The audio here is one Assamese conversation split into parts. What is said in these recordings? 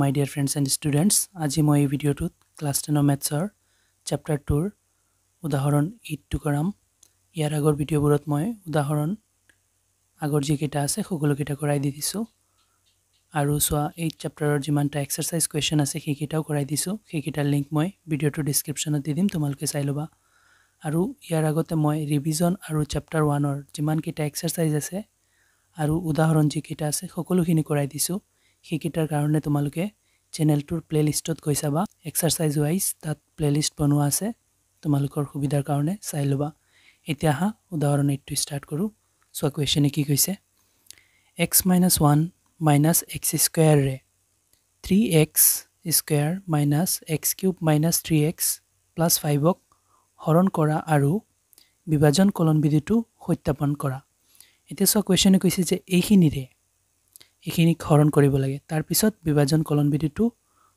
my dear friends and students আজি মই এই ভিডিঅ'টোত ক্লাছ টেনৰ মেথছৰ চেপ্টাৰ টুৰ উদাহৰণ এইটটো কৰাম ইয়াৰ আগৰ ভিডিঅ'বোৰত মই উদাহৰণ আগৰ যিকেইটা আছে সকলোকেইটা কৰাই দি দিছোঁ আৰু চোৱা এই চেপ্টাৰৰ যিমানটা এক্সাৰচাইজ কুৱেশ্যন আছে সেইকেইটাও কৰাই দিছোঁ সেইকেইটাৰ লিংক মই ভিডিঅ'টোৰ ডিছক্ৰিপশ্যনত দি দিম তোমালোকে চাই ল'বা আৰু ইয়াৰ আগতে মই ৰিভিজন আৰু চেপ্টাৰ ওৱানৰ যিমানকেইটা এক্সাৰচাইজ আছে আৰু উদাহৰণ যিকেইটা আছে সকলোখিনি কৰাই দিছোঁ সেইকেইটাৰ কাৰণে তোমালোকে চেনেলটোৰ প্লে'লিষ্টত গৈ চাবা এক্সাৰচাইজ ৱাইজ তাত প্লে'লিষ্ট বনোৱা আছে তোমালোকৰ সুবিধাৰ কাৰণে চাই ল'বা এতিয়া আহা উদাহৰণ এইটো ষ্টাৰ্ট কৰোঁ চোৱা কুৱেশ্যনে কি কৈছে x minus one minus x স্কুৱেৰে three x square minus x cube minus three x plus ফাইভক হৰণ কৰা আৰু বিভাজন কলনবিধিটো সত্যাপন কৰা এতিয়া চোৱা কুৱেশ্যনে কৈছে যে এইখিনিৰে এইখিনি হৰণ কৰিব লাগে তাৰপিছত বিভাজন কলন বিধিটো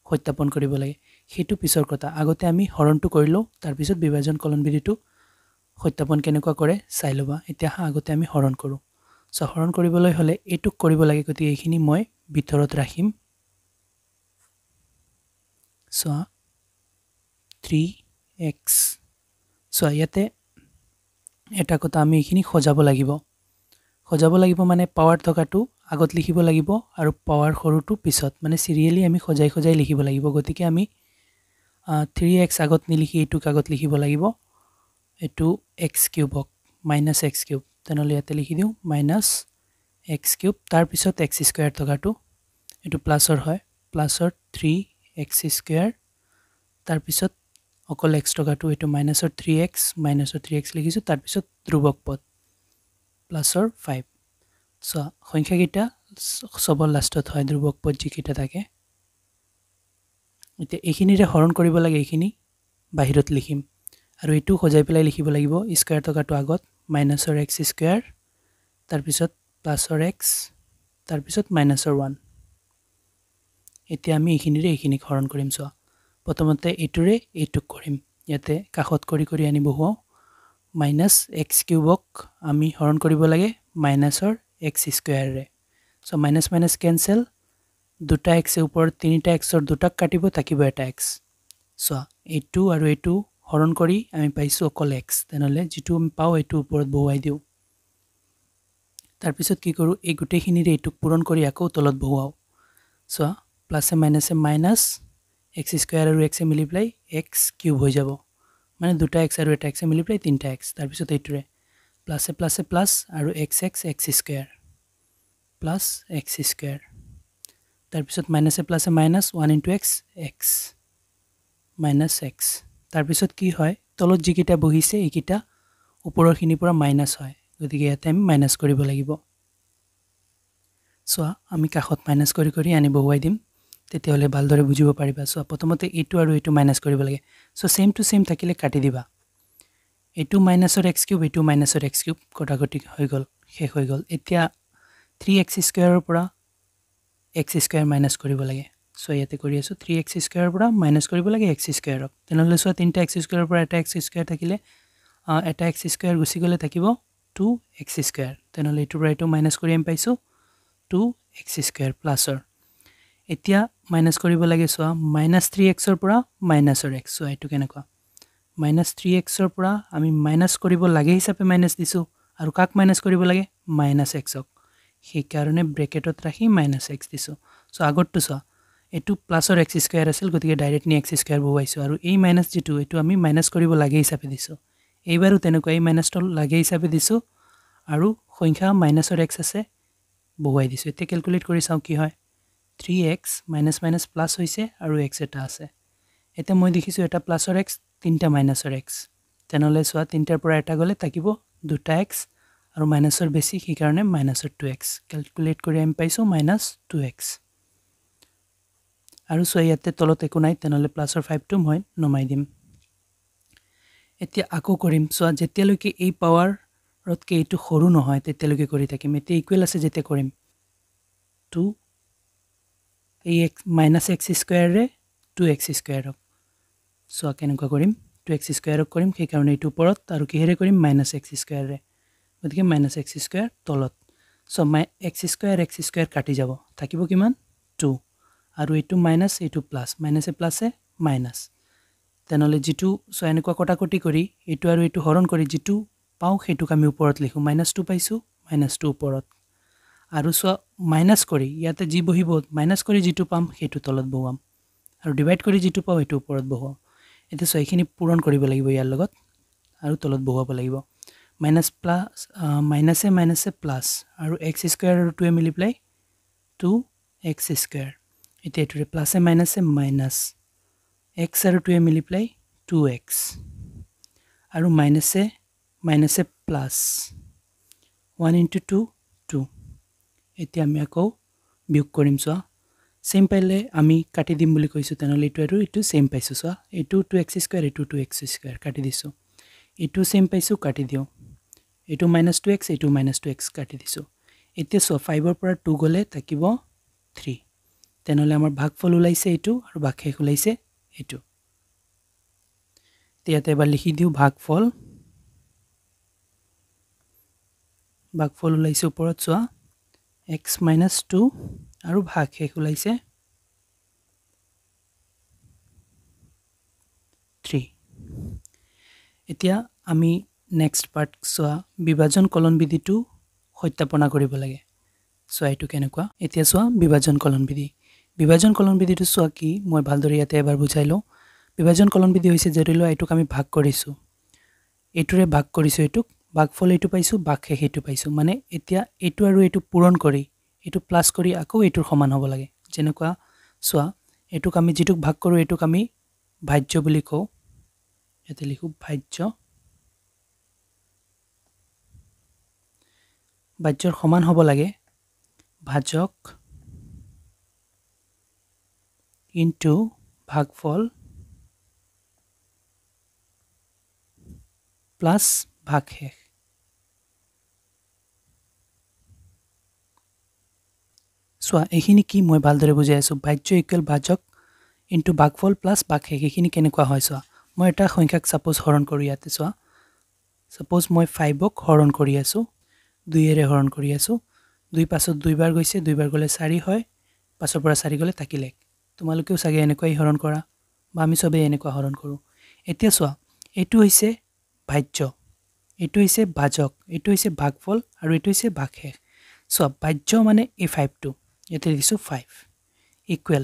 সত্যাপন কৰিব লাগে সেইটো পিছৰ কথা আগতে আমি হৰণটো কৰি লওঁ তাৰপিছত বিভাজন কলন বিধিটো সত্যাপন কেনেকুৱা কৰে চাই ল'বা এতিয়া আগতে আমি হৰণ কৰোঁ চ' হৰণ কৰিবলৈ হ'লে এইটোক কৰিব লাগে গতিকে এইখিনি মই ভিতৰত ৰাখিম চোৱা থ্ৰী এক্স চোৱা ইয়াতে এটা কথা আমি এইখিনি সজাব লাগিব সজাব লাগিব মানে পাৱাৰ থকাটো আগত লিখিব লাগিব আৰু পাৱাৰ সৰুটো পিছত মানে চিৰিয়েলি আমি সজাই সজাই লিখিব লাগিব গতিকে আমি থ্ৰী এক্স আগত নিলিখি এইটোক আগত লিখিব লাগিব এইটো এক্স কিউবক মাইনাছ এক্স কিউব তেনেহ'লে ইয়াতে লিখি দিওঁ মাইনাছ এক্স কিউব তাৰপিছত এক্স স্কুৱেৰ থকাটো এইটো প্লাছৰ হয় প্লাছৰ থ্ৰী এক্স স্কুৱেৰ তাৰপিছত অকল এক্স টকাটো এইটো মাইনাছৰ থ্ৰী এক্স মাইনাছৰ থ্ৰী এক্স লিখিছোঁ তাৰপিছত ধ্ৰুৱক পথ প্লাছৰ ফাইভ চোৱা সংখ্যাকেইটা চবৰ লাষ্টত হয় ধ্ৰুৱক পদ যিকেইটা থাকে এতিয়া এইখিনিৰে হৰণ কৰিব লাগে এইখিনি বাহিৰত লিখিম আৰু এইটো সজাই পেলাই লিখিব লাগিব স্কুৱাৰ থকাটো আগত মাইনাছৰ এক্স স্কুৱাৰ তাৰপিছত প্লাছৰ এক্স তাৰপিছত মাইনাছৰ ওৱান এতিয়া আমি এইখিনিৰে এইখিনিক হৰণ কৰিম চোৱা প্ৰথমতে এইটোৰে এইটোক কৰিম ইয়াতে কাষত কৰি কৰি আনি বহুৱাওঁ মাইনাছ এক্স কিউবক আমি হৰণ কৰিব লাগে মাইনাছৰ এক্স স্কুৱেৰে চ' মাইনাছ মাইনাছ কেনচেল দুটা এক্সে ওপৰত তিনিটা এক্সৰ দুটাক কাটিব থাকিব এটা এক্স চোৱা এইটো আৰু এইটো হৰণ কৰি আমি পাইছোঁ অকল এক্স তেনেহ'লে যিটো আমি পাওঁ এইটোৰ ওপৰত বহুৱাই দিওঁ তাৰপিছত কি কৰোঁ এই গোটেইখিনিৰে এইটোক পূৰণ কৰি আকৌ তলত বহুৱাওঁ চোৱা প্লাছে মাইনাছে মাইনাছ এক্স স্কুৱেৰ আৰু এক্সে মিলি পেলাই এক্স কিউব হৈ যাব মানে দুটা এক্স আৰু এটা এক্সে মিলি পেলাই তিনিটা এক্স তাৰপিছত এইটোৰে প্লাছে প্লাছে প্লাছ আৰু x x x square plus x square তাৰপিছত মাইনাছে প্লাছে minus one into x x minus x তাৰপিছত কি হয় তলত যিকেইটা বহিছে এইকেইটা ওপৰৰখিনিৰ পৰা মাইনাছ হয় গতিকে ইয়াতে আমি মাইনাছ কৰিব লাগিব চোৱা আমি কাষত মাইনাছ কৰি কৰি আনি বহুৱাই দিম তেতিয়াহ'লে ভালদৰে বুজিব পাৰিবা চোৱা প্ৰথমতে এইটো আৰু এইটো মাইনাছ কৰিব লাগে চ' ছেম টু ছেম থাকিলে কাটি দিবা এইটো মাইনাছৰ এক্স কিউব এইটো মাইনাছৰ এক্স কিউব কটা কটি হৈ গ'ল শেষ হৈ গ'ল এতিয়া থ্ৰী এক্স স্কুৱেৰৰ পৰা এক্স স্কুৱেৰ মাইনাছ কৰিব লাগে চ' ইয়াতে কৰি আছোঁ থ্ৰী এক্স স্কুৱেৰৰ পৰা মাইনাছ কৰিব লাগে এক্স স্কুৱেৰক তেনেহ'লে চোৱা তিনিটা এক্স স্কুৱেৰৰ পৰা এটা এক্স স্কুৱেৰ থাকিলে এটা এক্স স্কুৱেৰ গুচি গ'লে থাকিব টু এক্স স্কুৱেৰ তেনেহ'লে এইটোৰ পৰা এইটো মাইনাছ কৰি আমি পাইছোঁ টু এক্স স্কুৱেৰ প্লাছৰ এতিয়া মাইনাছ কৰিব লাগে চোৱা মাইনাছ থ্ৰী এক্সৰ পৰা মাইনাছৰ এক্স চোৱা এইটো কেনেকুৱা মাইনাছ থ্ৰী এক্সৰ পৰা আমি মাইনাছ কৰিব লাগে হিচাপে মাইনাছ দিছোঁ আৰু কাক মাইনাছ কৰিব লাগে মাইনাছ এক্সক সেইকাৰণে ব্ৰেকেটত ৰাখি মাইনাছ এক্স দিছোঁ চ' আগতটো চোৱা এইটো প্লাছৰ এক্স স্কুৱেৰ আছিল গতিকে ডাইৰেক্টলি এক্স স্কুৱেৰ বহুৱাইছোঁ আৰু এই মাইনাছ যিটো এইটো আমি মাইনাছ কৰিব লাগে হিচাপে দিছোঁ এইবাৰো তেনেকুৱা এই মাইনাছটো লাগে হিচাপে দিছোঁ আৰু সংখ্যা মাইনাছৰ এক্স আছে বহুৱাই দিছোঁ এতিয়া কেলকুলেট কৰি চাওঁ কি হয় three x minus minus plus হৈছে আৰু এক্স এটা আছে এতিয়া মই দেখিছোঁ এটা প্লাছৰ এক্স তিনিটা মাইনাছৰ এক্স তেনেহ'লে চোৱা তিনিটাৰ পৰা এটা গ'লে থাকিব দুটা এক্স আৰু মাইনাছৰ বেছি সেইকাৰণে মাইনাছৰ টু এক্স কেলকুলেট কৰি আমি পাইছোঁ মাইনাছ টু এক্স আৰু চোৱা ইয়াতে তলত একো নাই তেনেহ'লে প্লাছৰ ফাইভটো মই নমাই দিম এতিয়া আকৌ কৰিম চোৱা যেতিয়ালৈকে এই পাৱাৰতকৈ এইটো সৰু নহয় তেতিয়ালৈকে কৰি থাকিম এতিয়া ইকুৱেল আছে যেতিয়া কৰিম টু এই এক্স মাইনাছ এক্স স্কুৱেৰে টু এক্স স্কুৱেৰক চোৱা কেনেকুৱা কৰিম টু এক্স স্কুৱেয়াৰক কৰিম সেইকাৰণে এইটো ওপৰত আৰু কিহেৰে কৰিম মাইনাছ এক্স স্কুৱেয়াৰে গতিকে মাইনাছ এক্স স্কুৱেয়াৰ তলত চ' মাই এক্স স্কুৱেয়াৰ এক্স স্কুৱেয়াৰ কাটি যাব থাকিব কিমান টু আৰু এইটো মাইনাছ এইটো প্লাছ মাইনাছে প্লাছে মাইনাছ তেনেহ'লে যিটো চ' এনেকুৱা কটা কটি কৰি এইটো আৰু এইটো হৰণ কৰি যিটো পাওঁ সেইটোক আমি ওপৰত লিখোঁ মাইনাছ টু পাইছোঁ মাইনাছ টু ওপৰত আৰু চোৱা মাইনাছ কৰি ইয়াতে যি বহিব মাইনাছ কৰি যিটো পাম সেইটো তলত বহুৱাম আৰু ডিভাইড কৰি যিটো পাওঁ সেইটো ওপৰত বহুৱাম এতিয়া ছয়খিনি পূৰণ কৰিব লাগিব ইয়াৰ লগত আৰু তলত বহুৱাব লাগিব মাইনাছ প্লাছ মাইনাছে মাইনাছে প্লাছ আৰু এক্স স্কুৱেৰ আৰু টুৱে মিলি পেলাই টু এক্স স্কুৱেৰ এতিয়া এইটোৰে প্লাছে মাইনাছে মাইনাছ এক্স আৰু টুৱে মিলি পেলাই টু এক্স আৰু মাইনাছে মাইনাছে plus one into two two এতিয়া আমি আকৌ বিয়োগ কৰিম চোৱা চেম পাৰিলে আমি কাটি দিম বুলি কৈছোঁ তেনেহ'লে এইটো আৰু এইটো চেম পাইছোঁ চোৱা এইটো টু এক্স স্কুৱেৰ এইটো টু এক্স স্কুৱেৰ কাটি দিছোঁ এইটো চেম পাইছোঁ কাটি দিওঁ এইটো মাইনাছ টু এক্স এইটো মাইনাছ টু এক্স কাটি দিছোঁ এতিয়া চোৱা ফাইভৰ পৰা টু গ'লে থাকিব থ্ৰী তেনেহ'লে আমাৰ ভাগফল ওলাইছে এইটো আৰু ভাগ শেষ ওলাইছে এইটো ইয়াতে এবাৰ লিখি দিওঁ ভাগফল ভাগফল ওলাইছে ওপৰত চোৱা এক্স মাইনাছ টু আৰু ভাগ শেষ ওলাইছে থ্ৰী এতিয়া আমি নেক্সট পাৰ্ট চোৱা বিভাজন কলন বিধিটো সত্যাপনা কৰিব লাগে চোৱা এইটো কেনেকুৱা এতিয়া চোৱা বিভাজন কলন বিধি বিভাজন কলন বিধিটো চোৱা কি মই ভালদৰে ইয়াতে এবাৰ বুজাই লওঁ বিভাজন কলন বিধি হৈছে যদি লোৱা এইটোক আমি ভাগ কৰিছোঁ এইটোৰে ভাগ কৰিছোঁ এইটোক ফল এইটো পাইছোঁ শেষ এইটো পাইছোঁ মানে এতিয়া এইটো আৰু এইটো পূৰণ কৰি এইটো প্লাছ কৰি আকৌ এইটোৰ সমান হ'ব লাগে যেনেকুৱা চোৱা এইটোক আমি যিটোক ভাগ কৰোঁ এইটোক আমি ভাজ্য বুলি কওঁ ইয়াতে লিখোঁ ভাজ্য ভাজ্যৰ সমান হ'ব লাগে ভাজক ভাগ ফল প্লাছ ভাগ শেষ চোৱা এইখিনি কি মই ভালদৰে বুজাই আছোঁ বাহ্য ইকুৱেল বাজক ইন্টু বাঘফল প্লাছ শেষ এইখিনি কেনেকুৱা হয় চোৱা মই এটা সংখ্যাক ছাপ'জ হৰণ কৰোঁ ইয়াতে চোৱা ছাপ'জ মই ফাইভক হৰণ কৰি আছোঁ দুইৰে হৰণ কৰি আছোঁ দুই পাছত দুইবাৰ গৈছে দুইবাৰ গ'লে চাৰি হয় পাছৰ পৰা চাৰি গ'লে থাকিলে তোমালোকেও চাগে এনেকুৱাই হৰণ কৰা বা আমি চবেই এনেকুৱা হৰণ কৰোঁ এতিয়া চোৱা এইটো হৈছে বাহ্য এইটো হৈছে বাজক এইটো হৈছে বাঘফল আৰু এইটো হৈছে বাঘশেষ চোৱা বাহ্য মানে এই ফাইভটো ইয়াতে দিছোঁ ফাইভ ইকুৱেল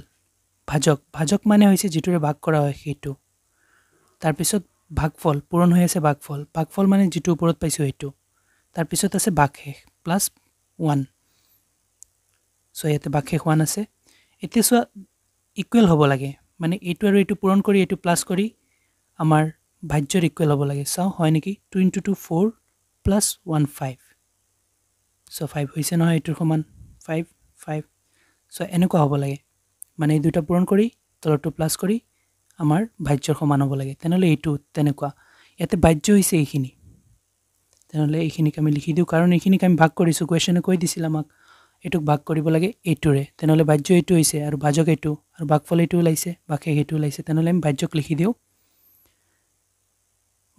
ভাজক ভাজক মানে হৈছে যিটোৰে ভাগ কৰা হয় সেইটো তাৰপিছত ভাগফল পূৰণ হৈ আছে বাঘফল ভাগফল মানে যিটো ওপৰত পাইছোঁ সেইটো তাৰপিছত আছে বাকশেষ প্লাছ ওৱান চ' ইয়াতে বাকশেষ ওৱান আছে এতিয়া চোৱা ইকুৱেল হ'ব লাগে মানে এইটো আৰু এইটো পূৰণ কৰি এইটো প্লাছ কৰি আমাৰ ভাজ্যৰ ইকুৱেল হ'ব লাগে চাওঁ হয় নেকি two into two four plus one five so' five হৈছে নহয় এইটোৰ সমান ফাইভ ফাইভ চ' এনেকুৱা হ'ব লাগে মানে এই দুটা পূৰণ কৰি তলৰটো প্লাছ কৰি আমাৰ ভাজ্যৰ সমান হ'ব লাগে তেনেহ'লে এইটো তেনেকুৱা ইয়াতে ভাজ্য হৈছে এইখিনি তেনেহ'লে এইখিনিক আমি লিখি দিওঁ কাৰণ এইখিনিক আমি ভাগ কৰিছোঁ কুৱেশ্যনে কৈ দিছিল আমাক এইটোক ভাগ কৰিব লাগে এইটোৰে তেনেহ'লে ভাজ্য এইটো হৈছে আৰু ভাজক এইটো আৰু ভাগফল এইটো ওলাইছে ভাষে সেইটো ওলাইছে তেনেহ'লে আমি ভাজ্যক লিখি দিওঁ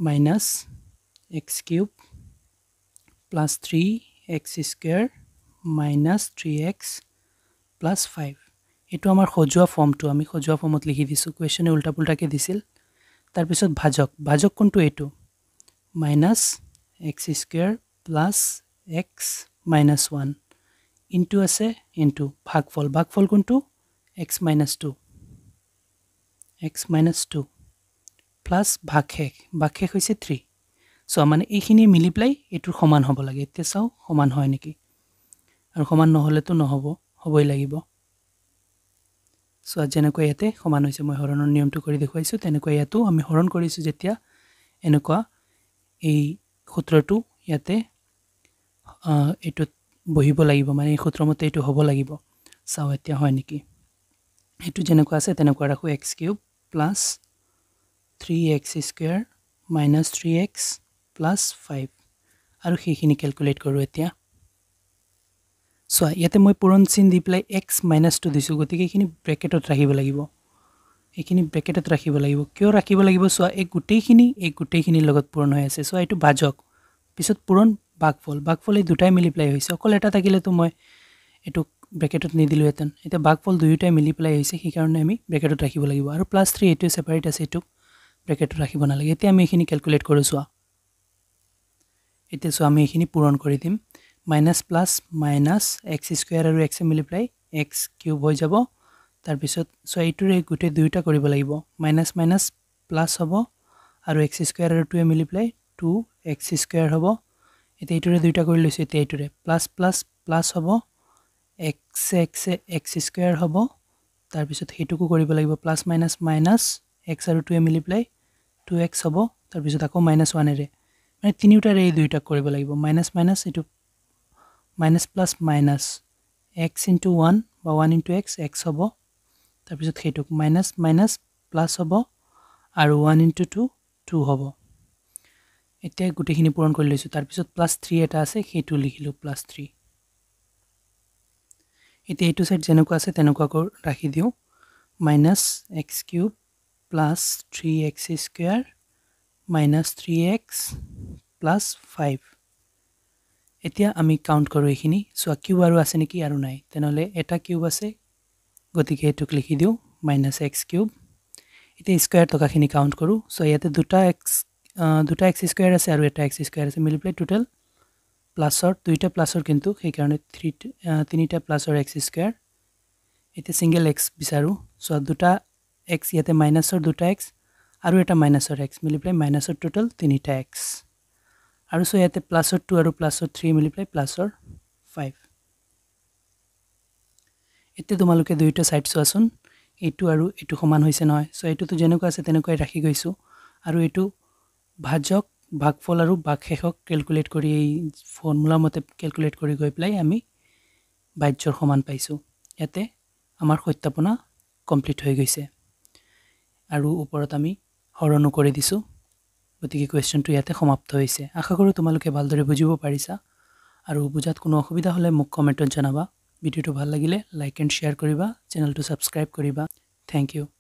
minus x cube plus three x square minus three x plus five এইটো আমাৰ সজোৱা ফৰ্মটো আমি সজোৱা ফৰ্মত লিখি দিছোঁ কুৱেশ্যনে উল্টা পুল্টাকৈ দিছিল তাৰপিছত ভাজক ভাজক কোনটো এইটো minus x square plus x minus one into আছে ইনটো ভাগফল ভাগফল কোনটো x minus two x minus two plus ভাগশেষ ভাগশেষ হৈছে থ্ৰী চ' মানে এইখিনিয়ে মিলি পেলাই এইটোৰ সমান হ'ব লাগে এতিয়া চাওঁ সমান হয় নেকি আৰু সমান নহ'লেতো নহ'ব হ'বই লাগিব চ' যেনেকুৱা ইয়াতে সমান হৈছে মই হৰণৰ নিয়মটো কৰি দেখুৱাইছোঁ তেনেকুৱা ইয়াতো আমি হৰণ কৰিছোঁ যেতিয়া এনেকুৱা এই সূত্ৰটো ইয়াতে এইটোত বহিব লাগিব মানে এই সূত্ৰমতে এইটো হ'ব লাগিব চাওঁ এতিয়া হয় নেকি এইটো যেনেকুৱা আছে তেনেকুৱা ৰাখোঁ x cube plus three x square minus three x plus five আৰু সেইখিনি কেলকুলেট কৰোঁ এতিয়া চোৱা ইয়াতে মই পূৰণ চিন দি পেলাই এক্স মাইনাছটো দিছোঁ গতিকে এইখিনি ব্ৰেকেটত ৰাখিব লাগিব এইখিনি ব্ৰেকেটত ৰাখিব লাগিব কিয় ৰাখিব লাগিব চোৱা এই গোটেইখিনি এই গোটেইখিনিৰ লগত পূৰণ হৈ আছে চোৱা এইটো বাজক পিছত পূৰণ বাঘফল বাঘফল এই দুটাই মিলি পেলাই হৈছে অকল এটা থাকিলেতো মই এইটো ব্ৰেকেটত নিদিলোঁহেঁতেন এতিয়া বাঘফল দুয়োটাই মিলি পেলাই হৈছে সেইকাৰণে আমি ব্ৰেকেটত ৰাখিব লাগিব আৰু প্লাছ থ্ৰী এইটোৱে ছেপাৰেট আছে এইটোক ব্ৰেকেটত ৰাখিব নালাগে এতিয়া আমি এইখিনি কেলকুলেট কৰোঁ চোৱা এতিয়া চোৱা আমি এইখিনি পূৰণ কৰি দিম minus plus minus x square আৰু এক্সে মিলিপ্লাই এক্স কিউব হৈ যাব তাৰপিছত চ' এইটোৰে গোটেই দুয়োটা কৰিব লাগিব মাইনাছ মাইনাছ প্লাছ হ'ব আৰু এক্স স্কুৱেৰ আৰু টুৱে মিলিপ্লাই টু এক্স স্কুৱেৰ হ'ব এতিয়া এইটোৰে দুয়োটা কৰি লৈছোঁ এতিয়া এইটোৰে প্লাছ প্লাছ প্লাছ হ'ব এক্সে এক্সে এক্স স্কুৱেৰ হ'ব তাৰপিছত সেইটোকো কৰিব লাগিব প্লাছ মাইনাছ মাইনাছ এক্স আৰু টুৱে মিলিপ্লাই টু এক্স হ'ব তাৰপিছত আকৌ মাইনাছ ওৱানেৰে মানে তিনিওটাৰে এই দুয়োটাক কৰিব লাগিব মাইনাছ মাইনাছ এইটো minus plus minus x into one বা ওৱান ইণ্টু এক্স এক্স হ'ব তাৰপিছত সেইটোক মাইনাছ মাইনাছ প্লাছ হ'ব আৰু ওৱান ইণ্টু টু টু হ'ব এতিয়া গোটেইখিনি পূৰণ কৰি লৈছোঁ তাৰপিছত প্লাছ থ্ৰী এটা আছে সেইটো লিখিলোঁ প্লাছ থ্ৰী এতিয়া এইটো ছাইড যেনেকুৱা আছে তেনেকুৱাকৈ ৰাখি দিওঁ minus x cube plus three x square minus three x plus five এতিয়া আমি কাউণ্ট কৰোঁ এইখিনি চোৱা কিউ আৰু আছে নেকি আৰু নাই তেনেহ'লে এটা কিউব আছে গতিকে এইটোক লিখি দিওঁ মাইনাছ এক্স কিউব এতিয়া স্কুৱেৰ টকাখিনি কাউণ্ট কৰোঁ চ' ইয়াতে দুটা এক্স দুটা এক্স স্কুৱেৰ আছে আৰু এটা এক্স স্কুৱেৰ আছে মিলি পেলাই টোটেল প্লাছৰ দুইটা প্লাছৰ কিন্তু সেইকাৰণে থ্ৰী তিনিটা প্লাছৰ এক্স স্কুৱেৰ এতিয়া ছিংগল এক্স বিচাৰোঁ চ' দুটা এক্স ইয়াতে মাইনাছৰ দুটা এক্স আৰু এটা মাইনাছৰ এক্স মিলি পেলাই মাইনাছৰ টোটেল তিনিটা এক্স আৰু চ' ইয়াতে প্লাছৰ টু আৰু প্লাছৰ থ্ৰী মিলি পেলাই প্লাছৰ ফাইভ এতিয়া তোমালোকে দুয়োটা ছাইড চোৱাচোন এইটো আৰু এইটো সমান হৈছে নহয় চ' এইটোতো যেনেকুৱা আছে তেনেকুৱাই ৰাখি গৈছোঁ আৰু এইটো ভাজক ভাগফল আৰু ভাগ শেষক কেলকুলেট কৰি এই ফৰ্মুলা মতে কেলকুলেট কৰি গৈ পেলাই আমি বাহ্যৰ সমান পাইছোঁ ইয়াতে আমাৰ সত্যাপনা কমপ্লিট হৈ গৈছে আৰু ওপৰত আমি হৰণো কৰি দিছোঁ গতিকে কুৱেশ্যনটো ইয়াতে সমাপ্ত হৈছে আশা কৰোঁ তোমালোকে ভালদৰে বুজিব পাৰিছা আৰু বুজাত কোনো অসুবিধা হ'লে মোক কমেণ্টত জনাবা ভিডিঅ'টো ভাল লাগিলে লাইক এণ্ড শ্বেয়াৰ কৰিবা চেনেলটো ছাবস্ক্ৰাইব কৰিবা থেংক ইউ